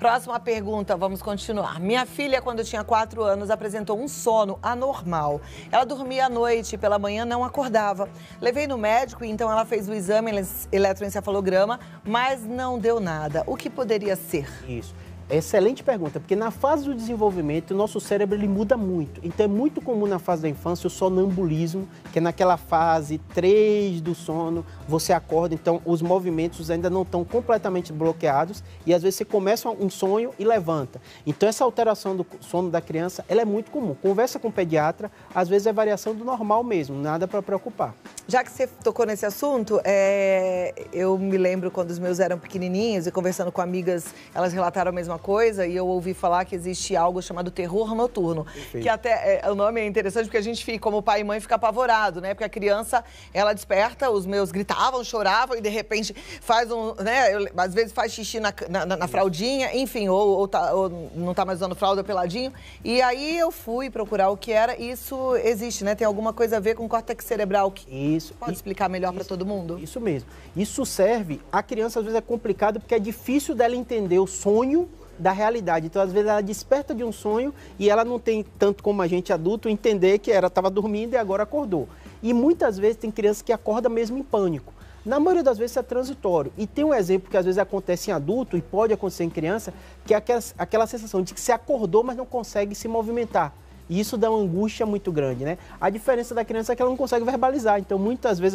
Próxima pergunta, vamos continuar. Minha filha, quando tinha 4 anos, apresentou um sono anormal. Ela dormia à noite e pela manhã não acordava. Levei no médico, então ela fez o exame eletroencefalograma, mas não deu nada. O que poderia ser? Isso. É excelente pergunta, porque na fase do desenvolvimento, o nosso cérebro ele muda muito. Então é muito comum na fase da infância o sonambulismo, que é naquela fase 3 do sono, você acorda, então os movimentos ainda não estão completamente bloqueados e às vezes você começa um sonho e levanta. Então essa alteração do sono da criança, ela é muito comum. Conversa com o pediatra, às vezes é variação do normal mesmo, nada para preocupar. Já que você tocou nesse assunto, é, eu me lembro quando os meus eram pequenininhos e conversando com amigas, elas relataram a mesma coisa e eu ouvi falar que existe algo chamado terror noturno, Perfeito. que até é, o nome é interessante porque a gente fica, como pai e mãe fica apavorado, né? Porque a criança ela desperta, os meus gritavam, choravam e de repente faz um, né? Eu, às vezes faz xixi na, na, na, na fraldinha, enfim, ou, ou, tá, ou, não tá mais usando fralda peladinho. E aí eu fui procurar o que era. Isso existe, né? Tem alguma coisa a ver com córtex cerebral? Que... Isso isso. Pode e, explicar melhor para todo mundo? Isso mesmo. Isso serve. A criança às vezes é complicado porque é difícil dela entender o sonho da realidade. Então, às vezes, ela desperta de um sonho e ela não tem, tanto como a gente adulto, entender que ela estava dormindo e agora acordou. E muitas vezes tem crianças que acorda mesmo em pânico. Na maioria das vezes é transitório. E tem um exemplo que às vezes acontece em adulto e pode acontecer em criança, que é aquela, aquela sensação de que se acordou, mas não consegue se movimentar. E isso dá uma angústia muito grande, né? A diferença da criança é que ela não consegue verbalizar. Então, muitas vezes